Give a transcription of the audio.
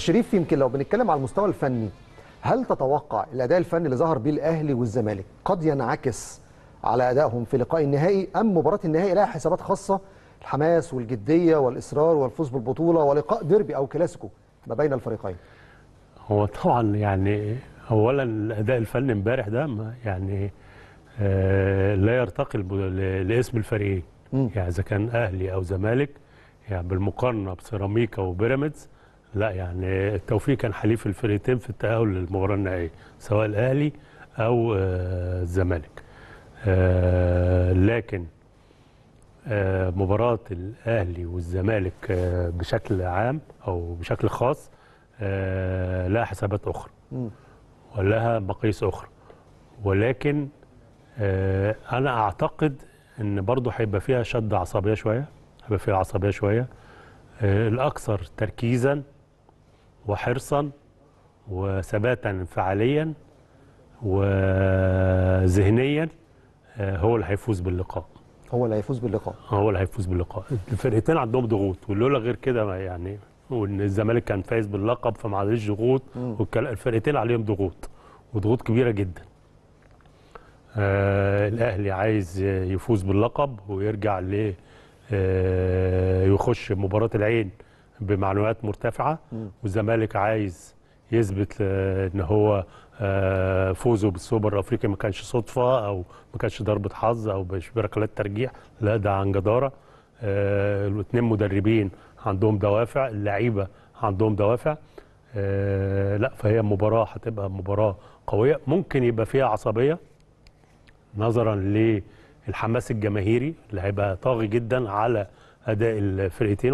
شريف يمكن لو بنتكلم على المستوى الفني هل تتوقع الاداء الفني اللي ظهر بيه الاهلي والزمالك قد ينعكس على ادائهم في لقاء النهائي ام مباراه النهائي لها حسابات خاصه الحماس والجديه والاصرار والفوز بالبطوله ولقاء ديربي او كلاسيكو ما بين الفريقين هو طبعا يعني اولا الاداء الفني امبارح ده يعني آه، لا يرتقي لاسم الفريقين يعني اذا كان اهلي او زمالك يعني بالمقارنه بسيراميكا وبيراميدز لا يعني التوفيق كان حليف الفرقتين في التأهل للمباراة النهائية سواء الأهلي أو آه، الزمالك آه، لكن آه، مباراة الأهلي والزمالك بشكل عام أو بشكل خاص لها حسابات أخرى ولها مقاييس أخرى ولكن أنا أعتقد ان برضه هيبقى فيها شد عصبيه شويه هيبقى فيها عصبيه شويه الاكثر تركيزا وحرصا وثباتا فعليا وذهنيا آه، هو اللي هيفوز باللقاء هو اللي هيفوز باللقاء آه، هو اللي هيفوز باللقاء الفرقتين عندهم ضغوط ولولا غير كده يعني وان الزمالك كان فايز باللقب فما عليهش ضغوط الفرقتين عليهم ضغوط وضغوط كبيره جدا آه الاهلي عايز يفوز باللقب ويرجع ل آه يخش مباراه العين بمعنويات مرتفعه والزمالك عايز يثبت ان هو آه، فوزه بالسوبر الافريقي ما كانش صدفه او ما كانش ضربه حظ او مش بركلات ترجيح لا ده عن جداره آه، الاثنين مدربين عندهم دوافع اللعيبه عندهم دوافع آه، لا فهي مباراه هتبقى مباراه قويه ممكن يبقى فيها عصبيه نظرا للحماس الجماهيري اللي هيبقى طاغي جدا على اداء الفرقتين